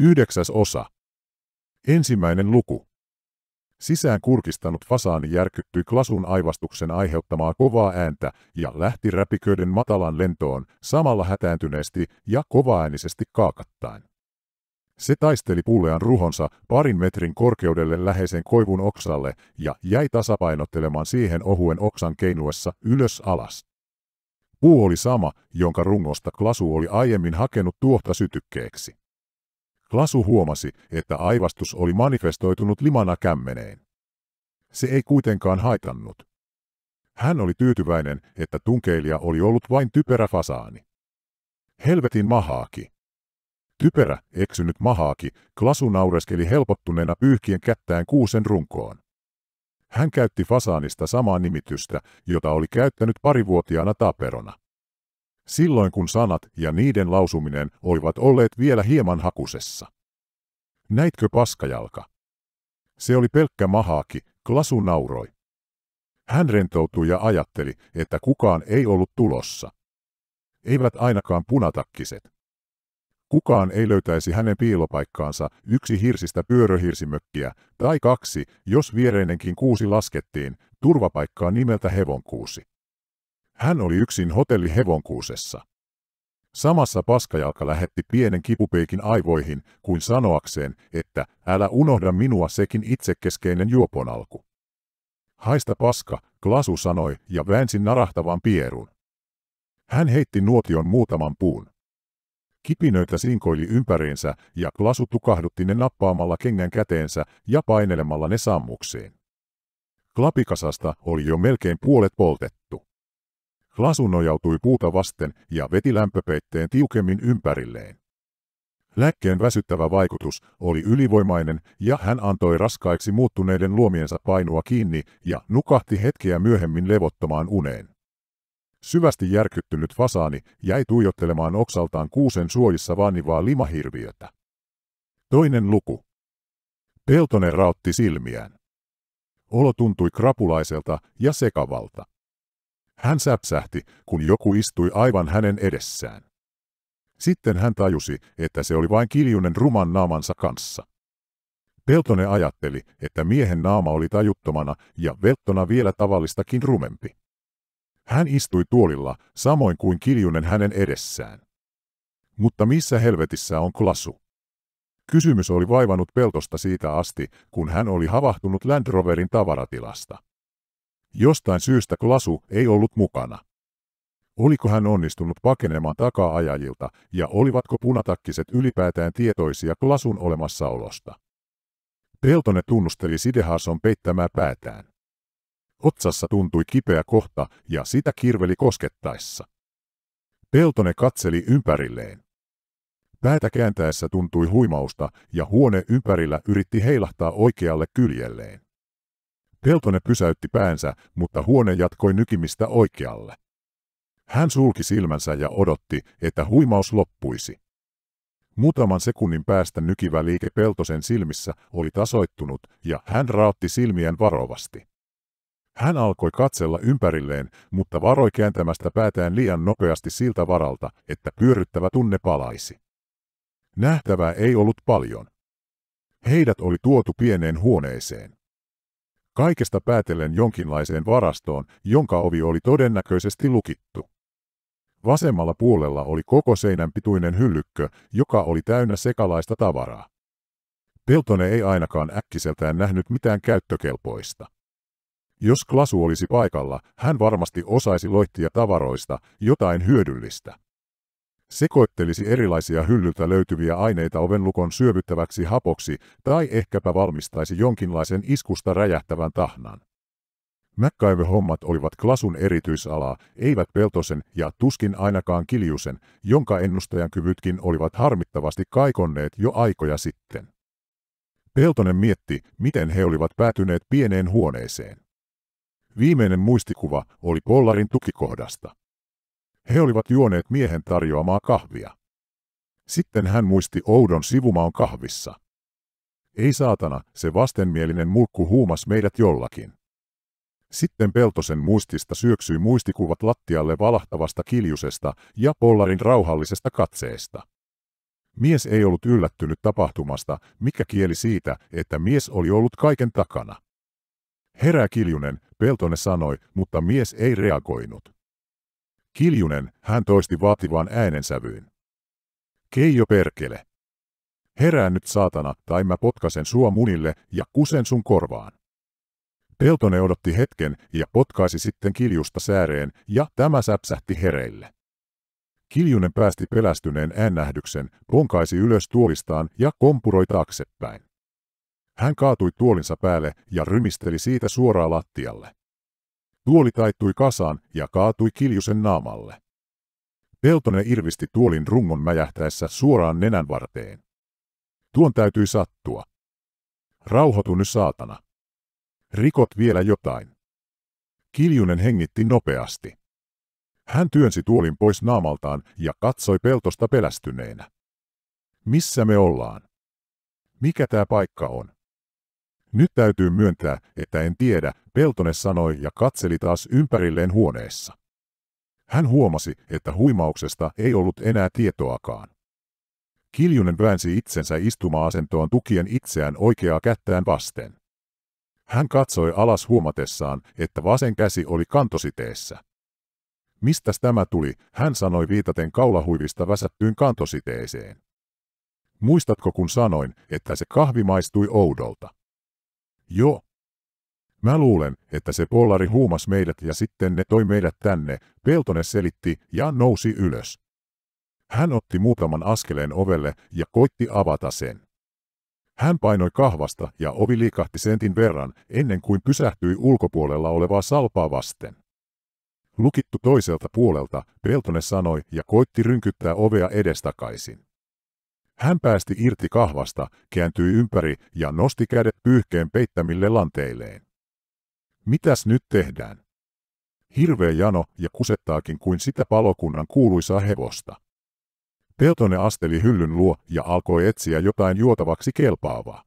Yhdeksäs osa. Ensimmäinen luku. Sisään kurkistanut fasaani järkyttyi klasun aivastuksen aiheuttamaa kovaa ääntä ja lähti räpiköiden matalan lentoon samalla hätääntyneesti ja kovaäänisesti kaakattaen. Se taisteli pullean ruhonsa parin metrin korkeudelle läheisen koivun oksalle ja jäi tasapainottelemaan siihen ohuen oksan keinuessa ylös alas. Puu oli sama, jonka rungosta klasu oli aiemmin hakenut tuohta sytykkeeksi. Klasu huomasi, että aivastus oli manifestoitunut limana kämmeneen. Se ei kuitenkaan haitannut. Hän oli tyytyväinen, että tunkeilija oli ollut vain typerä fasaani. Helvetin mahaaki. Typerä, eksynyt mahaaki, Klasu naureskeli helpottuneena pyyhkien kättään kuusen runkoon. Hän käytti fasaanista samaa nimitystä, jota oli käyttänyt parivuotiaana taperona silloin kun sanat ja niiden lausuminen olivat olleet vielä hieman hakusessa. Näitkö paskajalka? Se oli pelkkä mahaaki, Klasu nauroi. Hän rentoutui ja ajatteli, että kukaan ei ollut tulossa. Eivät ainakaan punatakkiset. Kukaan ei löytäisi hänen piilopaikkaansa yksi hirsistä pyöröhirsimökkiä, tai kaksi, jos viereinenkin kuusi laskettiin, turvapaikkaa nimeltä hevonkuusi. Hän oli yksin hotelli hevonkuusessa. Samassa paskajalka lähetti pienen kipupeikin aivoihin, kuin sanoakseen, että älä unohda minua sekin itsekeskeinen juopon alku. Haista paska, Klasu sanoi ja väänsi narahtavan pierun. Hän heitti nuotion muutaman puun. Kipinöitä sinkoili ympäriinsä ja Klasu tukahdutti ne nappaamalla kengän käteensä ja painelemalla ne sammukseen. Klapikasasta oli jo melkein puolet poltettu. Lasu nojautui puuta vasten ja veti lämpöpeitteen tiukemmin ympärilleen. Lääkkeen väsyttävä vaikutus oli ylivoimainen ja hän antoi raskaiksi muuttuneiden luomiensa painua kiinni ja nukahti hetkeä myöhemmin levottomaan uneen. Syvästi järkyttynyt fasaani jäi tuijottelemaan oksaltaan kuusen suojissa vaanivaa limahirviötä. Toinen luku. Peltonen rautti silmiään. Olo tuntui krapulaiselta ja sekavalta. Hän säpsähti, kun joku istui aivan hänen edessään. Sitten hän tajusi, että se oli vain Kiljunen ruman naamansa kanssa. Peltone ajatteli, että miehen naama oli tajuttomana ja Veltona vielä tavallistakin rumempi. Hän istui tuolilla, samoin kuin Kiljunen hänen edessään. Mutta missä helvetissä on Klasu? Kysymys oli vaivannut Peltosta siitä asti, kun hän oli havahtunut Land Roverin tavaratilasta. Jostain syystä Klasu ei ollut mukana. Oliko hän onnistunut pakenemaan taka-ajajilta ja olivatko punatakkiset ylipäätään tietoisia Klasun olemassaolosta? Peltonen tunnusteli Sidehason peittämää päätään. Otsassa tuntui kipeä kohta ja sitä kirveli koskettaessa. Peltonen katseli ympärilleen. Päätä kääntäessä tuntui huimausta ja huone ympärillä yritti heilahtaa oikealle kyljelleen. Peltonen pysäytti päänsä, mutta huone jatkoi nykimistä oikealle. Hän sulki silmänsä ja odotti, että huimaus loppuisi. Muutaman sekunnin päästä nykivä liike Peltosen silmissä oli tasoittunut ja hän raotti silmiään varovasti. Hän alkoi katsella ympärilleen, mutta varoi kääntämästä päätään liian nopeasti siltä varalta, että pyörryttävä tunne palaisi. Nähtävää ei ollut paljon. Heidät oli tuotu pieneen huoneeseen kaikesta päätellen jonkinlaiseen varastoon, jonka ovi oli todennäköisesti lukittu. Vasemmalla puolella oli koko seinän pituinen hyllykkö, joka oli täynnä sekalaista tavaraa. Peltonen ei ainakaan äkkiseltään nähnyt mitään käyttökelpoista. Jos Klasu olisi paikalla, hän varmasti osaisi loittia tavaroista, jotain hyödyllistä sekoittelisi erilaisia hyllyltä löytyviä aineita ovenlukon syövyttäväksi hapoksi tai ehkäpä valmistaisi jonkinlaisen iskusta räjähtävän tahnan. MacGyver-hommat olivat Klasun erityisalaa, eivät Peltosen ja tuskin ainakaan Kiljusen, jonka ennustajan kyvytkin olivat harmittavasti kaikonneet jo aikoja sitten. Peltonen mietti, miten he olivat päätyneet pieneen huoneeseen. Viimeinen muistikuva oli Pollarin tukikohdasta. He olivat juoneet miehen tarjoamaa kahvia. Sitten hän muisti oudon sivumaan kahvissa. Ei saatana, se vastenmielinen mulkku huumas meidät jollakin. Sitten Peltosen muistista syöksyi muistikuvat lattialle valahtavasta kiljusesta ja Pollarin rauhallisesta katseesta. Mies ei ollut yllättynyt tapahtumasta, mikä kieli siitä, että mies oli ollut kaiken takana. Herää Kiljunen, Peltonen sanoi, mutta mies ei reagoinut. Kiljunen, hän toisti vaativan äänensävyyn. Keijo perkele. Herään nyt saatana, tai mä potkasen sua munille ja kusen sun korvaan. Peltone odotti hetken ja potkaisi sitten kiljusta sääreen, ja tämä säpsähti hereille. Kiljunen päästi pelästyneen äännähdyksen, ponkaisi ylös tuolistaan ja kompuroi taaksepäin. Hän kaatui tuolinsa päälle ja rymisteli siitä suoraan lattialle. Tuoli taittui kasaan ja kaatui Kiljusen naamalle. Peltonen irvisti tuolin rungon mäjähtäessä suoraan nenän varteen. Tuon täytyi sattua. Rauhoitu nyt saatana. Rikot vielä jotain. Kiljunen hengitti nopeasti. Hän työnsi tuolin pois naamaltaan ja katsoi peltosta pelästyneenä. Missä me ollaan? Mikä tämä paikka on? Nyt täytyy myöntää, että en tiedä, Peltonen sanoi ja katseli taas ympärilleen huoneessa. Hän huomasi, että huimauksesta ei ollut enää tietoakaan. Kiljunen väänsi itsensä istuma-asentoon tukien itseään oikeaa kättään vasten. Hän katsoi alas huomatessaan, että vasen käsi oli kantositeessä. Mistäs tämä tuli, hän sanoi viitaten kaulahuivista väsättyyn kantositeeseen. Muistatko kun sanoin, että se kahvi maistui oudolta? Joo. Mä luulen, että se pollari huumas meidät ja sitten ne toi meidät tänne, Peltonen selitti ja nousi ylös. Hän otti muutaman askeleen ovelle ja koitti avata sen. Hän painoi kahvasta ja ovi liikahti sentin verran ennen kuin pysähtyi ulkopuolella olevaa salpaa vasten. Lukittu toiselta puolelta, Peltonen sanoi ja koitti rynkyttää ovea edestakaisin. Hän päästi irti kahvasta, kääntyi ympäri ja nosti kädet pyyhkeen peittämille lanteilleen. Mitäs nyt tehdään? Hirveä jano ja kusettaakin kuin sitä palokunnan kuuluisaa hevosta. Peltone asteli hyllyn luo ja alkoi etsiä jotain juotavaksi kelpaavaa.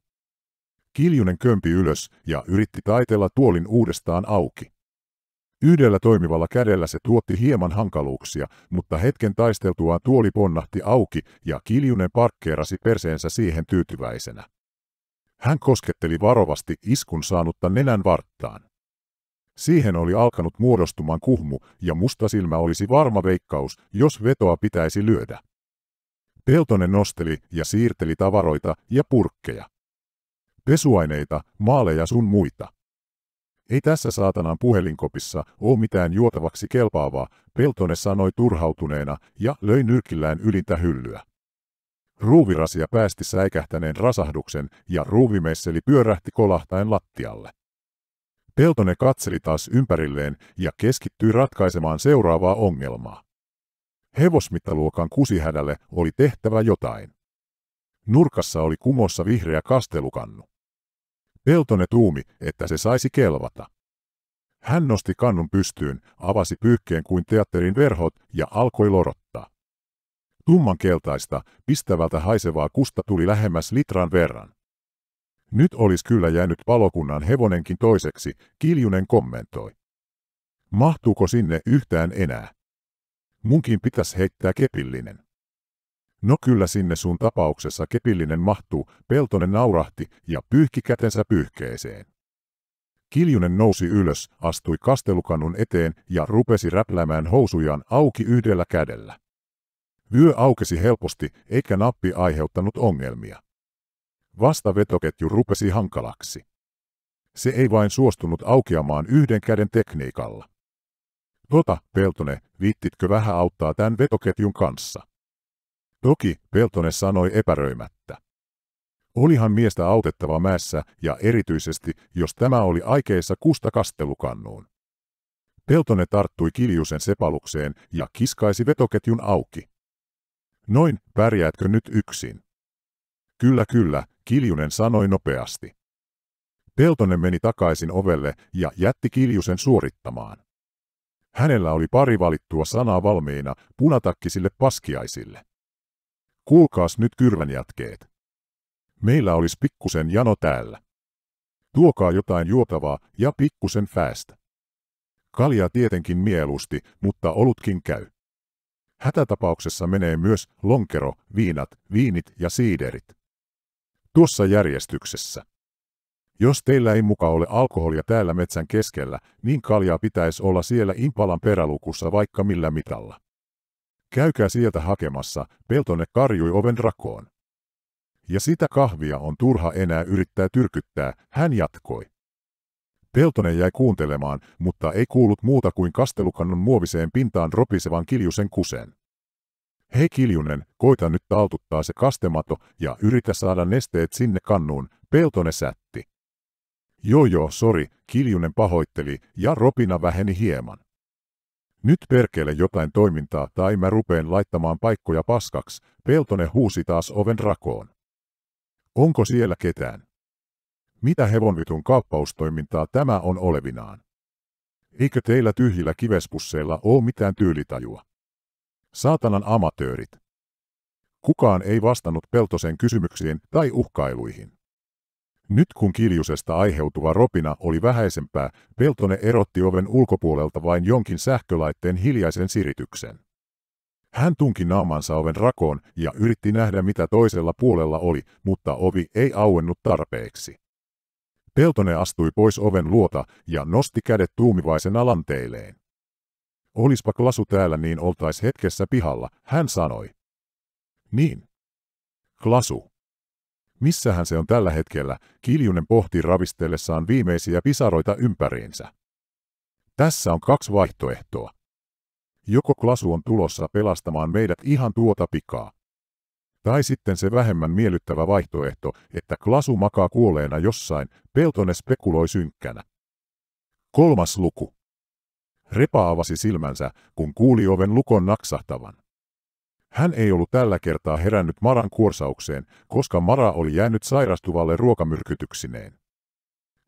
Kiljunen kömpi ylös ja yritti taitella tuolin uudestaan auki. Yhdellä toimivalla kädellä se tuotti hieman hankaluuksia, mutta hetken taisteltuaan tuoli ponnahti auki ja Kiljunen parkkeerasi perseensä siihen tyytyväisenä. Hän kosketteli varovasti iskun saanutta nenän varttaan. Siihen oli alkanut muodostumaan kuhmu ja musta silmä olisi varma veikkaus, jos vetoa pitäisi lyödä. Peltonen nosteli ja siirteli tavaroita ja purkkeja. Pesuaineita, maaleja sun muita. Ei tässä saatanan puhelinkopissa oo mitään juotavaksi kelpaavaa, Peltonen sanoi turhautuneena ja löi nyrkillään ylintä hyllyä. Ruuvirasia päästi säikähtäneen rasahduksen ja ruuvimeisseli pyörähti kolahtaen lattialle. Peltonen katseli taas ympärilleen ja keskittyi ratkaisemaan seuraavaa ongelmaa. Hevosmittaluokan kusihädälle oli tehtävä jotain. Nurkassa oli kumossa vihreä kastelukannu. Peltonen tuumi, että se saisi kelvata. Hän nosti kannun pystyyn, avasi pyyhkeen kuin teatterin verhot ja alkoi lorottaa. Tumman keltaista, pistävältä haisevaa kusta tuli lähemmäs litran verran. Nyt olisi kyllä jäänyt palokunnan hevonenkin toiseksi, Kiljunen kommentoi. Mahtuuko sinne yhtään enää? Munkin pitäisi heittää kepillinen. No kyllä sinne sun tapauksessa kepillinen mahtuu, Peltonen naurahti ja pyyhki kätensä pyyhkeeseen. Kiljunen nousi ylös, astui kastelukannun eteen ja rupesi räpläämään housujaan auki yhdellä kädellä. Vyö aukesi helposti, eikä nappi aiheuttanut ongelmia. Vasta vetoketju rupesi hankalaksi. Se ei vain suostunut aukeamaan yhden käden tekniikalla. Tota, Peltonen, viittitkö vähän auttaa tämän vetoketjun kanssa? Toki, Peltonen sanoi epäröimättä. Olihan miestä autettava mäessä ja erityisesti, jos tämä oli aikeissa kusta kastelukannuun. Peltonen tarttui Kiljusen sepalukseen ja kiskaisi vetoketjun auki. Noin, pärjäätkö nyt yksin? Kyllä kyllä, Kiljunen sanoi nopeasti. Peltonen meni takaisin ovelle ja jätti Kiljusen suorittamaan. Hänellä oli pari valittua sanaa valmiina punatakkisille paskiaisille. Kuulkaas nyt kyrvän jatkeet. Meillä olisi pikkusen jano täällä. Tuokaa jotain juotavaa ja pikkusen fäästä. Kalja tietenkin mieluusti, mutta olutkin käy. Hätätapauksessa menee myös lonkero, viinat, viinit ja siiderit. Tuossa järjestyksessä. Jos teillä ei muka ole alkoholia täällä metsän keskellä, niin kaljaa pitäisi olla siellä impalan perälukussa vaikka millä mitalla. Käykää sieltä hakemassa, Peltonen karjui oven rakoon. Ja sitä kahvia on turha enää yrittää tyrkyttää, hän jatkoi. Peltonen jäi kuuntelemaan, mutta ei kuullut muuta kuin kastelukannun muoviseen pintaan ropisevan Kiljusen kusen. Hei Kiljunen, koita nyt taltuttaa se kastemato ja yritä saada nesteet sinne kannuun, Peltonen sätti. Joo joo, sori, Kiljunen pahoitteli ja ropina väheni hieman. Nyt perkele jotain toimintaa tai mä rupeen laittamaan paikkoja paskaksi, Peltonen huusi taas oven rakoon. Onko siellä ketään? Mitä hevonvitun kauppaustoimintaa tämä on olevinaan? Eikö teillä tyhjillä kivespusseilla ole mitään tyylitajua? Saatanan amatöörit. Kukaan ei vastannut Peltosen kysymyksiin tai uhkailuihin. Nyt kun kiljusesta aiheutuva ropina oli vähäisempää, Peltonen erotti oven ulkopuolelta vain jonkin sähkölaitteen hiljaisen sirityksen. Hän tunki naamansa oven rakoon ja yritti nähdä mitä toisella puolella oli, mutta ovi ei auennut tarpeeksi. Peltonen astui pois oven luota ja nosti kädet tuumivaisen alanteileen. Olispa Klasu täällä niin oltais hetkessä pihalla, hän sanoi. Niin. Klasu. Missähän se on tällä hetkellä, Kiljunen pohti ravistellessaan viimeisiä pisaroita ympäriinsä. Tässä on kaksi vaihtoehtoa. Joko Klasu on tulossa pelastamaan meidät ihan tuota pikaa. Tai sitten se vähemmän miellyttävä vaihtoehto, että Klasu makaa kuoleena jossain, Peltonen spekuloi synkkänä. Kolmas luku. Repa avasi silmänsä, kun kuuli oven lukon naksahtavan. Hän ei ollut tällä kertaa herännyt Maran kuorsaukseen, koska Mara oli jäänyt sairastuvalle ruokamyrkytyksineen.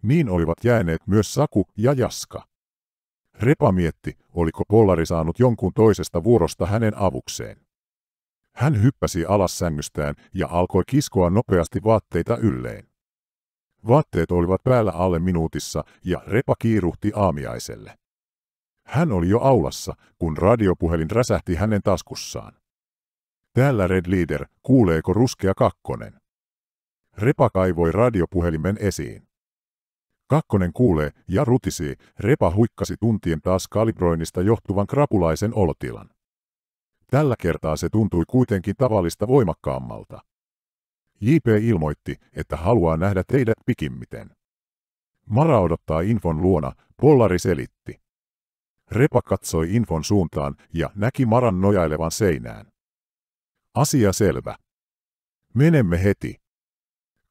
Niin olivat jääneet myös Saku ja Jaska. Repa mietti, oliko Pollari saanut jonkun toisesta vuorosta hänen avukseen. Hän hyppäsi alas sängystään ja alkoi kiskoa nopeasti vaatteita ylleen. Vaatteet olivat päällä alle minuutissa ja Repa kiiruhti aamiaiselle. Hän oli jo aulassa, kun radiopuhelin räsähti hänen taskussaan. Täällä Red Leader, kuuleeko ruskea kakkonen? Repa kaivoi radiopuhelimen esiin. Kakkonen kuulee ja rutisi, Repa huikkasi tuntien taas kalibroinnista johtuvan krapulaisen olotilan. Tällä kertaa se tuntui kuitenkin tavallista voimakkaammalta. JP ilmoitti, että haluaa nähdä teidät pikimmiten. Mara odottaa infon luona, Pollari selitti. Repa katsoi infon suuntaan ja näki Maran nojailevan seinään. Asia selvä. Menemme heti.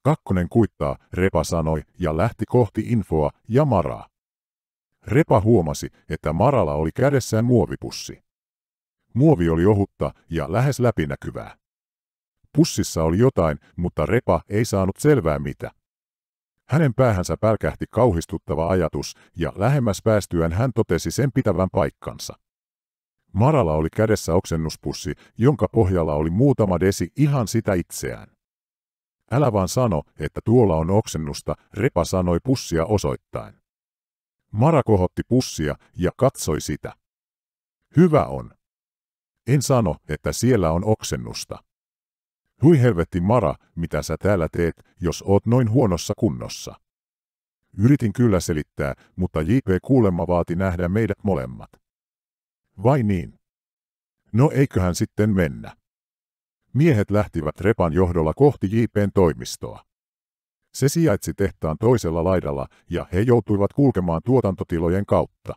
Kakkonen kuittaa, Repa sanoi ja lähti kohti infoa ja Maraa. Repa huomasi, että Maralla oli kädessään muovipussi. Muovi oli ohutta ja lähes läpinäkyvää. Pussissa oli jotain, mutta Repa ei saanut selvää mitä. Hänen päähänsä pälkähti kauhistuttava ajatus, ja lähemmäs päästyään hän totesi sen pitävän paikkansa. Maralla oli kädessä oksennuspussi, jonka pohjalla oli muutama desi ihan sitä itseään. Älä vaan sano, että tuolla on oksennusta, Repa sanoi pussia osoittain. Mara kohotti pussia ja katsoi sitä. Hyvä on. En sano, että siellä on oksennusta. Hui helvetti Mara, mitä sä täällä teet, jos oot noin huonossa kunnossa. Yritin kyllä selittää, mutta JP kuulemma vaati nähdä meidät molemmat. Vai niin? No eiköhän sitten mennä. Miehet lähtivät repan johdolla kohti JPn toimistoa. Se sijaitsi tehtaan toisella laidalla ja he joutuivat kulkemaan tuotantotilojen kautta.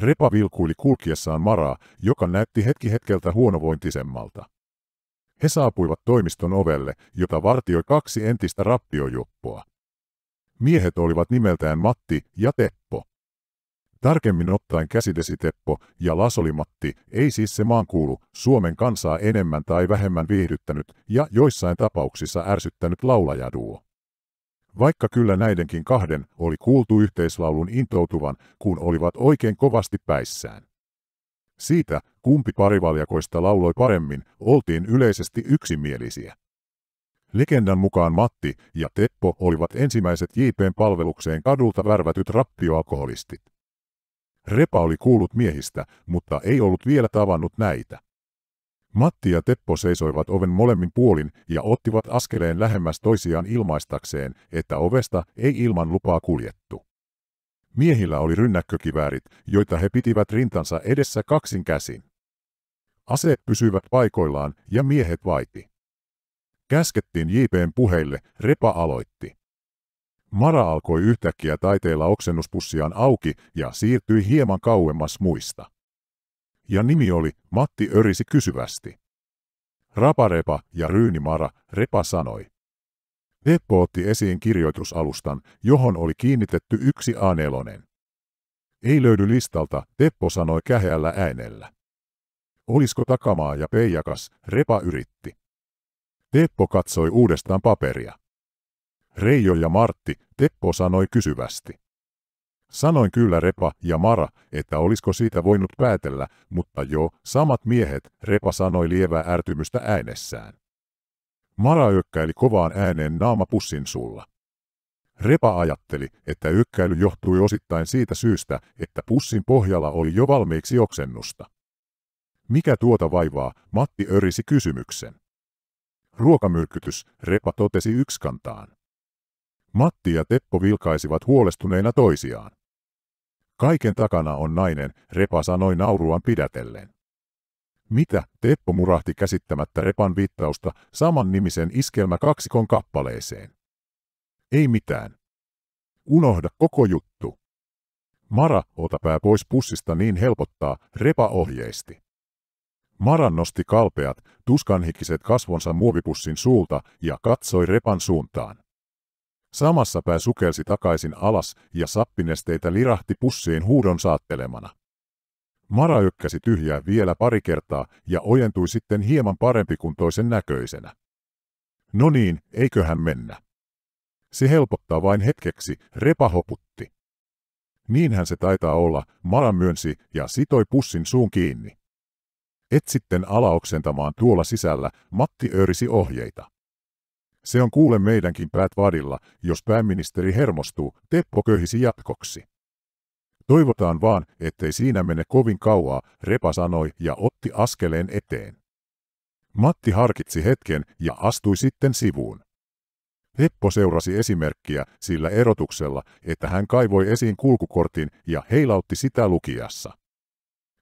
Repa vilkuili kulkiessaan Maraa, joka näytti hetki hetkeltä huonovointisemmalta. He saapuivat toimiston ovelle, jota vartioi kaksi entistä rappiojuppoa. Miehet olivat nimeltään Matti ja Teppo. Tarkemmin ottaen käsidesiteppo ja lasolimatti ei siis se maan kuulu Suomen kansaa enemmän tai vähemmän viihdyttänyt ja joissain tapauksissa ärsyttänyt laulajaduo. Vaikka kyllä näidenkin kahden oli kuultu yhteislaulun intoutuvan, kun olivat oikein kovasti päissään. Siitä, kumpi parivaljakoista lauloi paremmin, oltiin yleisesti yksimielisiä. Legendan mukaan Matti ja Teppo olivat ensimmäiset JPn palvelukseen kadulta värvätyt rappioalkoholistit. Repa oli kuullut miehistä, mutta ei ollut vielä tavannut näitä. Matti ja Teppo seisoivat oven molemmin puolin ja ottivat askeleen lähemmäs toisiaan ilmaistakseen, että ovesta ei ilman lupaa kuljettu. Miehillä oli rynnäkkökiväärit, joita he pitivät rintansa edessä kaksin käsin. Aseet pysyivät paikoillaan ja miehet vaiti. Käskettiin JPn puheille, Repa aloitti. Mara alkoi yhtäkkiä taiteilla oksennuspussiaan auki ja siirtyi hieman kauemmas muista. Ja nimi oli Matti Örisi kysyvästi. Raparepa ja Ryynimara, Repa sanoi. Teppo otti esiin kirjoitusalustan, johon oli kiinnitetty yksi A4. Ei löydy listalta, Teppo sanoi käheällä äänellä. Olisiko takamaa ja peijakas, Repa yritti. Teppo katsoi uudestaan paperia. Reijo ja Martti, Teppo sanoi kysyvästi. Sanoin kyllä Repa ja Mara, että olisiko siitä voinut päätellä, mutta joo, samat miehet, Repa sanoi lievää ärtymystä äänessään. Mara ökkäili kovaan ääneen naamapussin sulla. Repa ajatteli, että ykkäily johtui osittain siitä syystä, että pussin pohjalla oli jo valmiiksi oksennusta. Mikä tuota vaivaa, Matti örisi kysymyksen. Ruokamyrkytys, Repa totesi ykskantaan. Matti ja Teppo vilkaisivat huolestuneina toisiaan. Kaiken takana on nainen, Repa sanoi nauruaan pidätellen. Mitä, Teppo murahti käsittämättä Repan viittausta saman nimisen iskelmä kaksikon kappaleeseen. Ei mitään. Unohda koko juttu. Mara, ota pää pois pussista niin helpottaa, Repa ohjeisti. Mara nosti kalpeat, tuskanhikiset kasvonsa muovipussin suulta ja katsoi Repan suuntaan. Samassa pää sukelsi takaisin alas ja sappinesteitä lirahti pussiin huudon saattelemana. Mara ykkäsi tyhjää vielä pari kertaa ja ojentui sitten hieman parempi toisen näköisenä. No niin, eiköhän mennä. Se helpottaa vain hetkeksi, repa hoputti. Niinhän se taitaa olla, Mara myönsi ja sitoi pussin suun kiinni. Et sitten alaoksentamaan tuolla sisällä, Matti örisi ohjeita. Se on kuule meidänkin päät vadilla, jos pääministeri hermostuu, Teppo köhisi jatkoksi. Toivotaan vaan, ettei siinä mene kovin kauaa, Repa sanoi ja otti askeleen eteen. Matti harkitsi hetken ja astui sitten sivuun. Teppo seurasi esimerkkiä sillä erotuksella, että hän kaivoi esiin kulkukortin ja heilautti sitä lukiassa.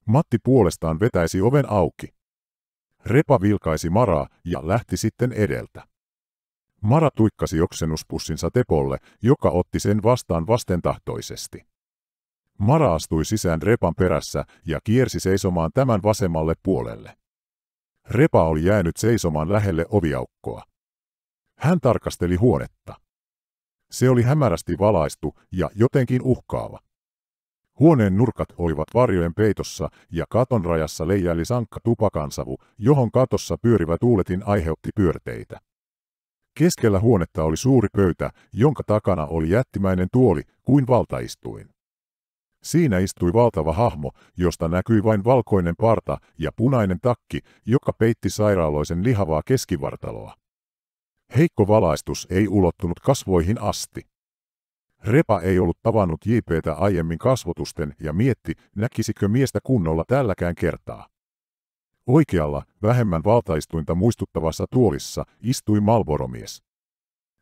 Matti puolestaan vetäisi oven auki. Repa vilkaisi Maraa ja lähti sitten edeltä. Mara tuikkasi oksennuspussinsa Tepolle, joka otti sen vastaan vastentahtoisesti. Mara astui sisään Repan perässä ja kiersi seisomaan tämän vasemmalle puolelle. Repa oli jäänyt seisomaan lähelle oviaukkoa. Hän tarkasteli huonetta. Se oli hämärästi valaistu ja jotenkin uhkaava. Huoneen nurkat olivat varjojen peitossa ja katon rajassa leijäili sankka tupakansavu, johon katossa pyörivä tuuletin aiheutti pyörteitä. Keskellä huonetta oli suuri pöytä, jonka takana oli jättimäinen tuoli, kuin valtaistuin. Siinä istui valtava hahmo, josta näkyi vain valkoinen parta ja punainen takki, joka peitti sairaaloisen lihavaa keskivartaloa. Heikko valaistus ei ulottunut kasvoihin asti. Repa ei ollut tavannut JPtä aiemmin kasvotusten ja mietti, näkisikö miestä kunnolla tälläkään kertaa. Oikealla, vähemmän valtaistuinta muistuttavassa tuolissa, istui Malboromies.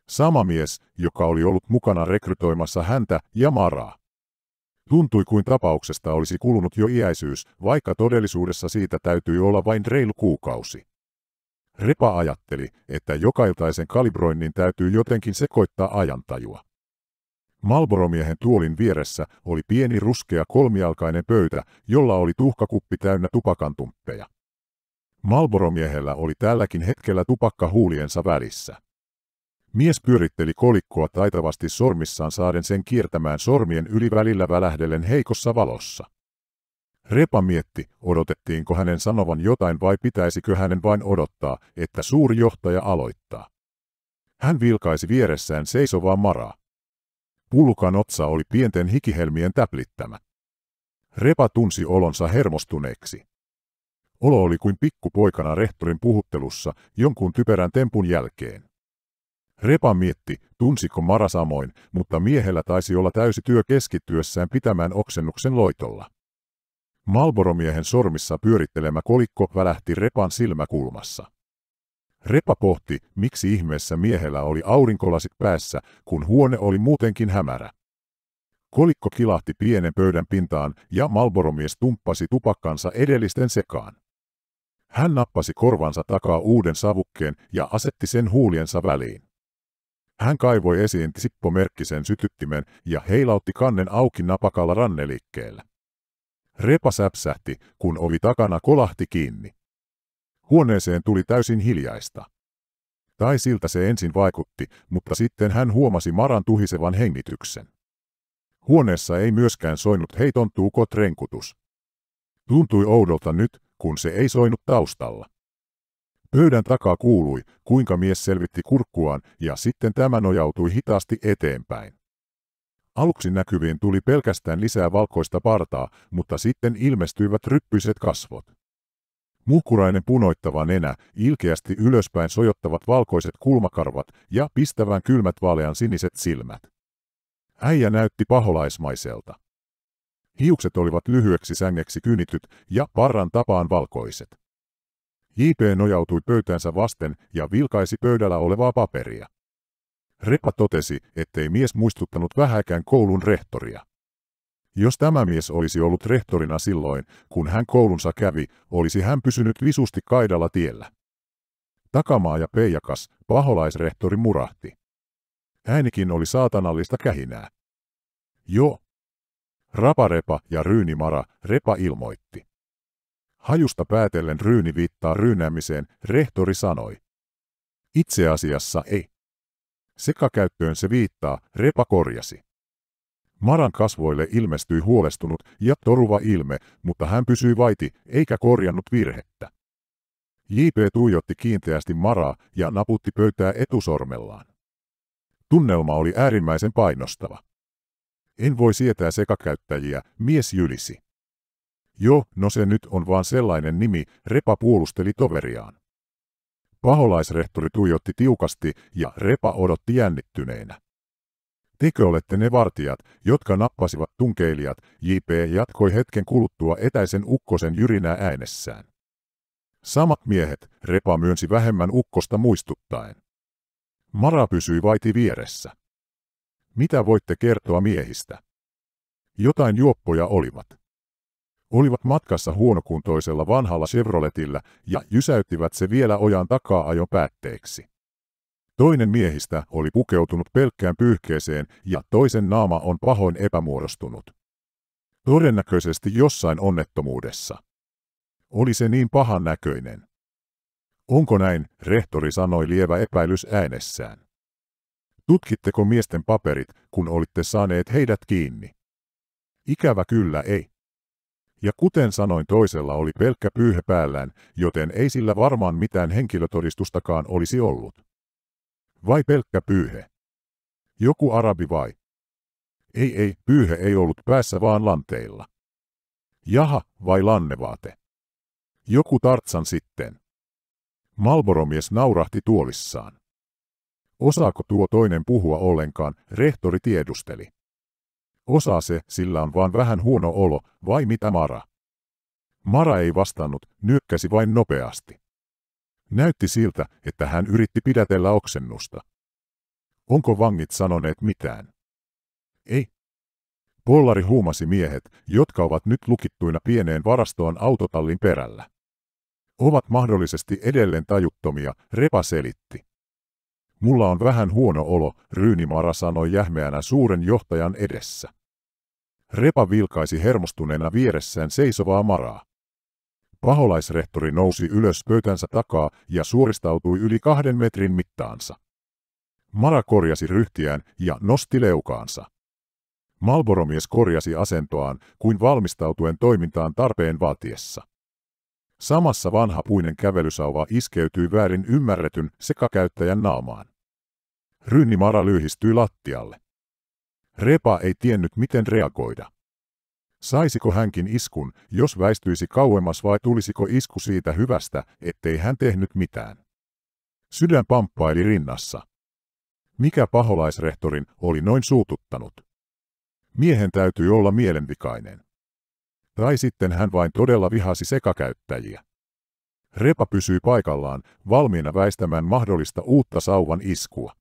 Sama mies, joka oli ollut mukana rekrytoimassa häntä ja Maraa. Tuntui kuin tapauksesta olisi kulunut jo iäisyys, vaikka todellisuudessa siitä täytyi olla vain reilu kuukausi. Repa ajatteli, että jokailtaisen kalibroinnin täytyy jotenkin sekoittaa ajantajua. Malboromiehen tuolin vieressä oli pieni ruskea kolmialkainen pöytä, jolla oli tuhkakuppi täynnä tupakantumppeja. Malboromiehellä oli tälläkin hetkellä tupakka huuliensa välissä. Mies pyöritteli kolikkoa taitavasti sormissaan saaden sen kiertämään sormien yli välillä välähdellen heikossa valossa. Repa mietti, odotettiinko hänen sanovan jotain vai pitäisikö hänen vain odottaa, että suuri johtaja aloittaa. Hän vilkaisi vieressään seisovaa maraa. Pulkan otsa oli pienten hikihelmien täplittämä. Repa tunsi olonsa hermostuneeksi. Olo oli kuin pikkupoikana rehtorin puhuttelussa jonkun typerän tempun jälkeen. Repa mietti, tunsiko Mara samoin, mutta miehellä taisi olla täysi työ keskittyessään pitämään oksennuksen loitolla. Malboromiehen sormissa pyörittelemä kolikko välähti Repan silmäkulmassa. Repa pohti, miksi ihmeessä miehellä oli aurinkolasit päässä, kun huone oli muutenkin hämärä. Kolikko kilahti pienen pöydän pintaan ja Malboromies tumppasi tupakkansa edellisten sekaan. Hän nappasi korvansa takaa uuden savukkeen ja asetti sen huuliensa väliin. Hän kaivoi esiin sippomerkkisen sytyttimen ja heilautti kannen auki napakalla ranneliikkeellä. Repa säpsähti, kun ovi takana kolahti kiinni. Huoneeseen tuli täysin hiljaista. Tai siltä se ensin vaikutti, mutta sitten hän huomasi Maran tuhisevan hengityksen. Huoneessa ei myöskään soinut heiton tuukot renkutus. Tuntui oudolta nyt, kun se ei soinut taustalla. Pöydän takaa kuului, kuinka mies selvitti kurkkuaan ja sitten tämä nojautui hitaasti eteenpäin. Aluksi näkyviin tuli pelkästään lisää valkoista partaa, mutta sitten ilmestyivät ryppyiset kasvot. Muhkurainen punoittava nenä, ilkeästi ylöspäin sojottavat valkoiset kulmakarvat ja pistävän kylmät vaalean siniset silmät. Äijä näytti paholaismaiselta. Hiukset olivat lyhyeksi sängeksi kynityt ja varran tapaan valkoiset. J.P. nojautui pöytänsä vasten ja vilkaisi pöydällä olevaa paperia. Repa totesi, ettei mies muistuttanut vähäkään koulun rehtoria. Jos tämä mies olisi ollut rehtorina silloin, kun hän koulunsa kävi, olisi hän pysynyt visusti kaidalla tiellä. Takamaa ja peijakas, paholaisrehtori murahti. Äänikin oli saatanallista kähinää. Joo. Raparepa ja Ryynimara, Repa ilmoitti. Hajusta päätellen ryyni viittaa ryynäämiseen, rehtori sanoi. Itse asiassa ei. Sekakäyttöön se viittaa, Repa korjasi. Maran kasvoille ilmestyi huolestunut ja toruva ilme, mutta hän pysyi vaiti, eikä korjannut virhettä. J.P. tuijotti kiinteästi Maraa ja naputti pöytää etusormellaan. Tunnelma oli äärimmäisen painostava. En voi sietää sekakäyttäjiä, mies jylisi. Jo, no se nyt on vaan sellainen nimi, Repa puolusteli toveriaan. Paholaisrehtori tuijotti tiukasti ja Repa odotti jännittyneenä. Tekö olette ne vartijat, jotka nappasivat tunkeilijat, JP jatkoi hetken kuluttua etäisen ukkosen jyrinää äänessään. Samat miehet, Repa myönsi vähemmän ukkosta muistuttaen. Mara pysyi vaiti vieressä. Mitä voitte kertoa miehistä? Jotain juoppoja olivat. Olivat matkassa huonokuntoisella vanhalla Chevroletillä ja jysäyttivät se vielä ojan takaa ajon päätteeksi. Toinen miehistä oli pukeutunut pelkkään pyyhkeeseen ja toisen naama on pahoin epämuodostunut. Todennäköisesti jossain onnettomuudessa. Oli se niin pahan näköinen. Onko näin, rehtori sanoi lievä epäilys äänessään. Tutkitteko miesten paperit, kun olitte saaneet heidät kiinni? Ikävä kyllä ei. Ja kuten sanoin toisella oli pelkkä pyyhe päällään, joten ei sillä varmaan mitään henkilötodistustakaan olisi ollut. Vai pelkkä pyyhe? Joku arabi vai? Ei ei, pyyhe ei ollut päässä vaan lanteilla. Jaha, vai lannevaate? Joku tartsan sitten. Malboromies naurahti tuolissaan. Osaako tuo toinen puhua ollenkaan, rehtori tiedusteli. Osaa se, sillä on vaan vähän huono olo, vai mitä Mara? Mara ei vastannut, nyökkäsi vain nopeasti. Näytti siltä, että hän yritti pidätellä oksennusta. Onko vangit sanoneet mitään? Ei. Pollari huumasi miehet, jotka ovat nyt lukittuina pieneen varastoon autotallin perällä. Ovat mahdollisesti edelleen tajuttomia, Repa selitti. Mulla on vähän huono olo, Ryynimara sanoi jähmeänä suuren johtajan edessä. Repa vilkaisi hermostuneena vieressään seisovaa maraa. Paholaisrehtori nousi ylös pöytänsä takaa ja suoristautui yli kahden metrin mittaansa. Mara korjasi ryhtiään ja nosti leukaansa. Malboromies korjasi asentoaan kuin valmistautuen toimintaan tarpeen vaatiessa. Samassa vanha puinen kävelysauva iskeytyi väärin ymmärretyn sekakäyttäjän naamaan. Rynni Mara lyhistyi lattialle. Repa ei tiennyt miten reagoida. Saisiko hänkin iskun, jos väistyisi kauemmas vai tulisiko isku siitä hyvästä, ettei hän tehnyt mitään? Sydän pamppaili rinnassa. Mikä paholaisrehtorin oli noin suututtanut? Miehen täytyy olla mielenvikainen. Tai sitten hän vain todella vihasi sekakäyttäjiä. Repa pysyi paikallaan, valmiina väistämään mahdollista uutta sauvan iskua.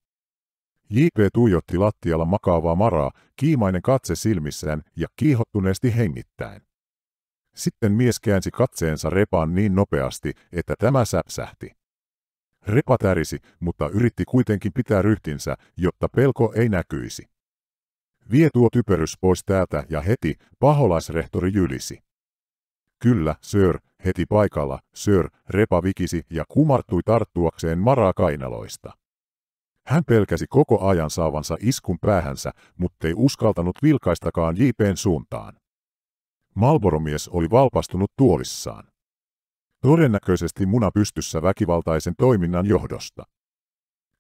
J.P. tuijotti lattialla makaavaa maraa, kiimainen katse silmissään ja kiihottuneesti hengittäen. Sitten mies käänsi katseensa repaan niin nopeasti, että tämä säpsähti. Repa tärisi, mutta yritti kuitenkin pitää ryhtinsä, jotta pelko ei näkyisi. Vie tuo typerys pois täältä ja heti, paholaisrehtori jylisi. Kyllä, sör, heti paikalla, sör, repa vikisi ja kumartui tarttuakseen maraa kainaloista. Hän pelkäsi koko ajan saavansa iskun päähänsä, muttei uskaltanut vilkaistakaan JPn suuntaan. Malboromies oli valpastunut tuolissaan. Todennäköisesti muna pystyssä väkivaltaisen toiminnan johdosta.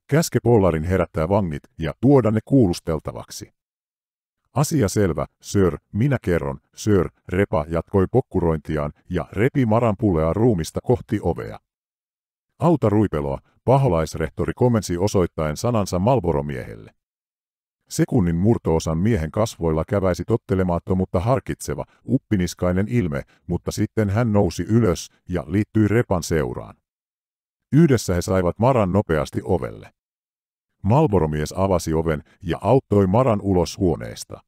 Käske Pollarin herättää vangit ja tuoda ne kuulusteltavaksi. Asia selvä, sör, minä kerron, sör, Repa jatkoi pokkurointiaan ja repi maranpulea ruumista kohti ovea. Auta ruipeloa, paholaisrehtori komensi osoittaen sanansa Malboromiehelle. Sekunnin murtoosan miehen kasvoilla käväisi tottelemaatto, mutta harkitseva, uppiniskainen ilme, mutta sitten hän nousi ylös ja liittyi repan seuraan. Yhdessä he saivat Maran nopeasti ovelle. Malboromies avasi oven ja auttoi Maran ulos huoneesta.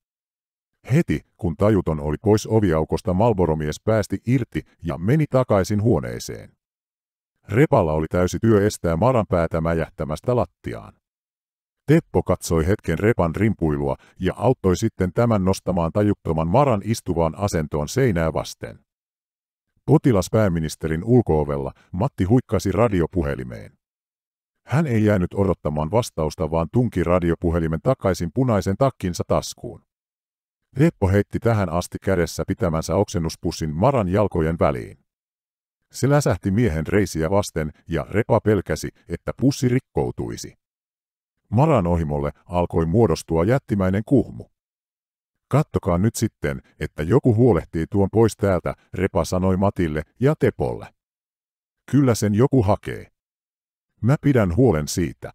Heti, kun tajuton oli pois oviaukosta, Malboromies päästi irti ja meni takaisin huoneeseen. Repalla oli täysi työ estää Maran päätä mäjähtämästä lattiaan. Teppo katsoi hetken repan rimpuilua ja auttoi sitten tämän nostamaan tajuttoman Maran istuvaan asentoon seinää vasten. Potilaspääministerin ulkoovella Matti huikkasi radiopuhelimeen. Hän ei jäänyt odottamaan vastausta, vaan tunki radiopuhelimen takaisin punaisen takkinsa taskuun. Reppo heitti tähän asti kädessä pitämänsä oksennuspussin Maran jalkojen väliin. Se läsähti miehen reisiä vasten ja Repa pelkäsi, että pussi rikkoutuisi. Maran ohimolle alkoi muodostua jättimäinen kuhmu. Kattokaa nyt sitten, että joku huolehtii tuon pois täältä, Repa sanoi Matille ja Tepolle. Kyllä sen joku hakee. Mä pidän huolen siitä.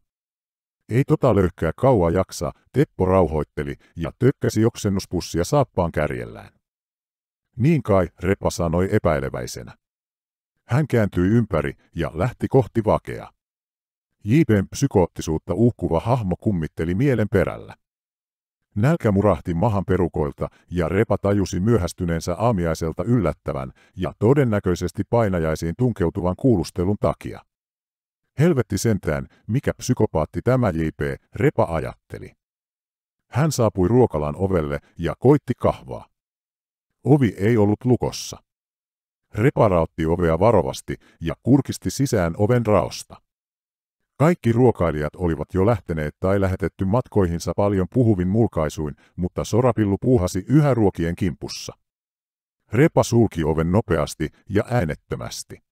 Ei tota löykkää kauaa jaksa, Teppo rauhoitteli ja tökkäsi oksennuspussia saappaan kärjellään. Niin kai, Repa sanoi epäileväisenä. Hän kääntyi ympäri ja lähti kohti vakea. J.P.n psykoottisuutta uhkuva hahmo kummitteli mielen perällä. Nälkä murahti mahan perukoilta ja Repa tajusi myöhästyneensä aamiaiselta yllättävän ja todennäköisesti painajaisiin tunkeutuvan kuulustelun takia. Helvetti sentään, mikä psykopaatti tämä J.P. Repa ajatteli. Hän saapui ruokalan ovelle ja koitti kahvaa. Ovi ei ollut lukossa. Repa raotti ovea varovasti ja kurkisti sisään oven raosta. Kaikki ruokailijat olivat jo lähteneet tai lähetetty matkoihinsa paljon puhuvin mulkaisuin, mutta sorapillu puuhasi yhä ruokien kimpussa. Repa sulki oven nopeasti ja äänettömästi.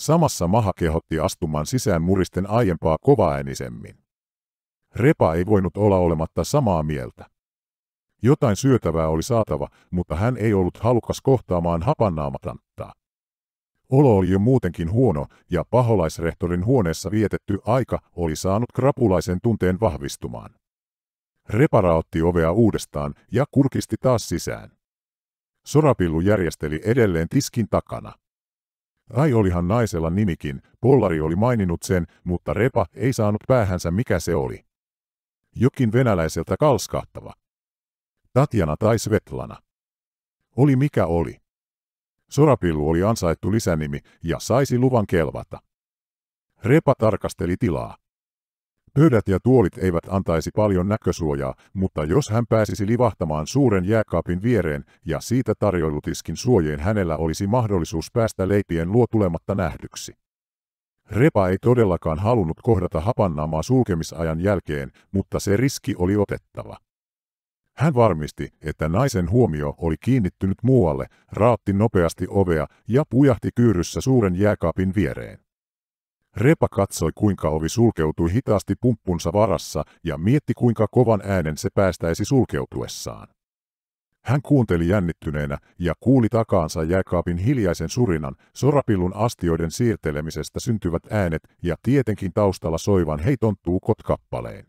Samassa maha kehotti astumaan sisään muristen aiempaa kovaäänisemmin. Repa ei voinut olla olematta samaa mieltä. Jotain syötävää oli saatava, mutta hän ei ollut halukas kohtaamaan hapannaamatantaa. Olo oli jo muutenkin huono, ja paholaisrehtorin huoneessa vietetty aika oli saanut krapulaisen tunteen vahvistumaan. Repara otti ovea uudestaan ja kurkisti taas sisään. Sorapillu järjesteli edelleen tiskin takana. Ai olihan naisella nimikin, Pollari oli maininnut sen, mutta Repa ei saanut päähänsä mikä se oli. Jokin venäläiseltä kalskahtava. Tatjana tai Svetlana. Oli mikä oli. Sorapillu oli ansaittu lisänimi ja saisi luvan kelvata. Repa tarkasteli tilaa. Pöydät ja tuolit eivät antaisi paljon näkösuojaa, mutta jos hän pääsisi livahtamaan suuren jääkaapin viereen ja siitä tarjoilutiskin suojeen hänellä olisi mahdollisuus päästä leipien luo tulematta nähdyksi. Repa ei todellakaan halunnut kohdata hapannaamaa sulkemisajan jälkeen, mutta se riski oli otettava. Hän varmisti, että naisen huomio oli kiinnittynyt muualle, raatti nopeasti ovea ja pujahti kyyryssä suuren jääkaapin viereen. Repa katsoi kuinka ovi sulkeutui hitaasti pumppunsa varassa ja mietti kuinka kovan äänen se päästäisi sulkeutuessaan. Hän kuunteli jännittyneenä ja kuuli takaansa jääkaapin hiljaisen surinan, sorapillun astioiden siirtelemisestä syntyvät äänet ja tietenkin taustalla soivan tuukot kappaleen.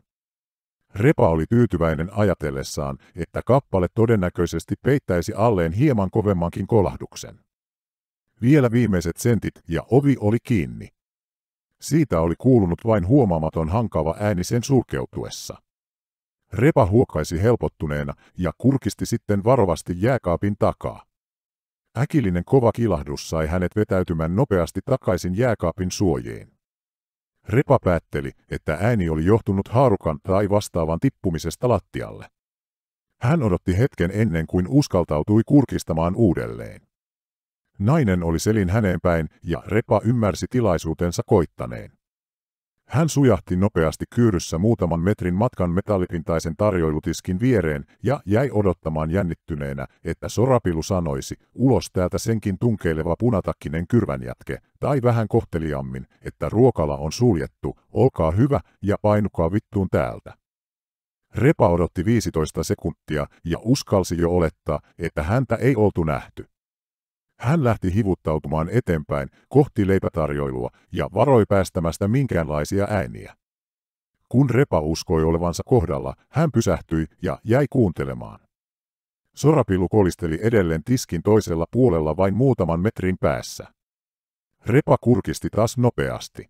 Repa oli tyytyväinen ajatellessaan, että kappale todennäköisesti peittäisi alleen hieman kovemmankin kolahduksen. Vielä viimeiset sentit ja ovi oli kiinni. Siitä oli kuulunut vain huomaamaton hankava ääni sen sulkeutuessa. Repa huokaisi helpottuneena ja kurkisti sitten varovasti jääkaapin takaa. Äkillinen kova kilahdus sai hänet vetäytymään nopeasti takaisin jääkaapin suojeen. Repa päätteli, että ääni oli johtunut haarukan tai vastaavan tippumisesta lattialle. Hän odotti hetken ennen kuin uskaltautui kurkistamaan uudelleen. Nainen oli selin häneen päin ja Repa ymmärsi tilaisuutensa koittaneen. Hän sujahti nopeasti kyyryssä muutaman metrin matkan metallipintaisen tarjoilutiskin viereen ja jäi odottamaan jännittyneenä, että sorapilu sanoisi, ulos täältä senkin tunkeileva punatakkinen kyrvänjätke, tai vähän kohteliammin, että ruokala on suljettu, olkaa hyvä ja painukaa vittuun täältä. Repa odotti 15 sekuntia ja uskalsi jo olettaa, että häntä ei oltu nähty. Hän lähti hivuttautumaan eteenpäin kohti leipätarjoilua ja varoi päästämästä minkäänlaisia ääniä. Kun Repa uskoi olevansa kohdalla, hän pysähtyi ja jäi kuuntelemaan. Sorapilu kolisteli edelleen tiskin toisella puolella vain muutaman metrin päässä. Repa kurkisti taas nopeasti.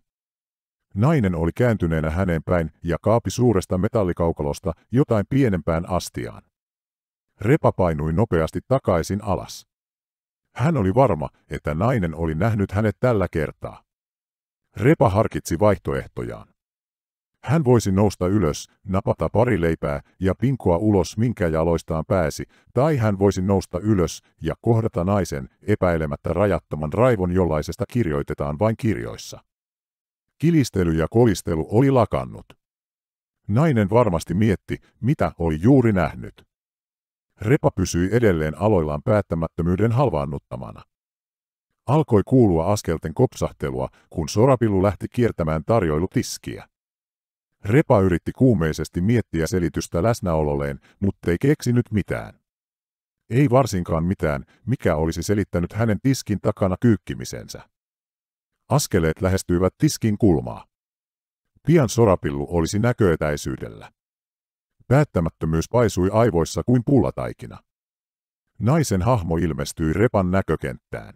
Nainen oli kääntyneenä hänen päin ja kaapi suuresta metallikaukalosta jotain pienempään astiaan. Repa painui nopeasti takaisin alas. Hän oli varma, että nainen oli nähnyt hänet tällä kertaa. Repa harkitsi vaihtoehtojaan. Hän voisi nousta ylös, napata pari leipää ja pinkoa ulos minkä jaloistaan pääsi, tai hän voisi nousta ylös ja kohdata naisen epäilemättä rajattoman raivon, jollaisesta kirjoitetaan vain kirjoissa. Kilistely ja kolistelu oli lakannut. Nainen varmasti mietti, mitä oli juuri nähnyt. Repa pysyi edelleen aloillaan päättämättömyyden halvaannuttamana. Alkoi kuulua askelten kopsahtelua, kun sorapillu lähti kiertämään tarjoilutiskiä. Repa yritti kuumeisesti miettiä selitystä läsnäololleen, muttei keksinyt mitään. Ei varsinkaan mitään, mikä olisi selittänyt hänen tiskin takana kyykkimisensä. Askeleet lähestyivät tiskin kulmaa. Pian sorapillu olisi näköetäisyydellä. Päättämättömyys paisui aivoissa kuin pullataikina. Naisen hahmo ilmestyi repan näkökenttään.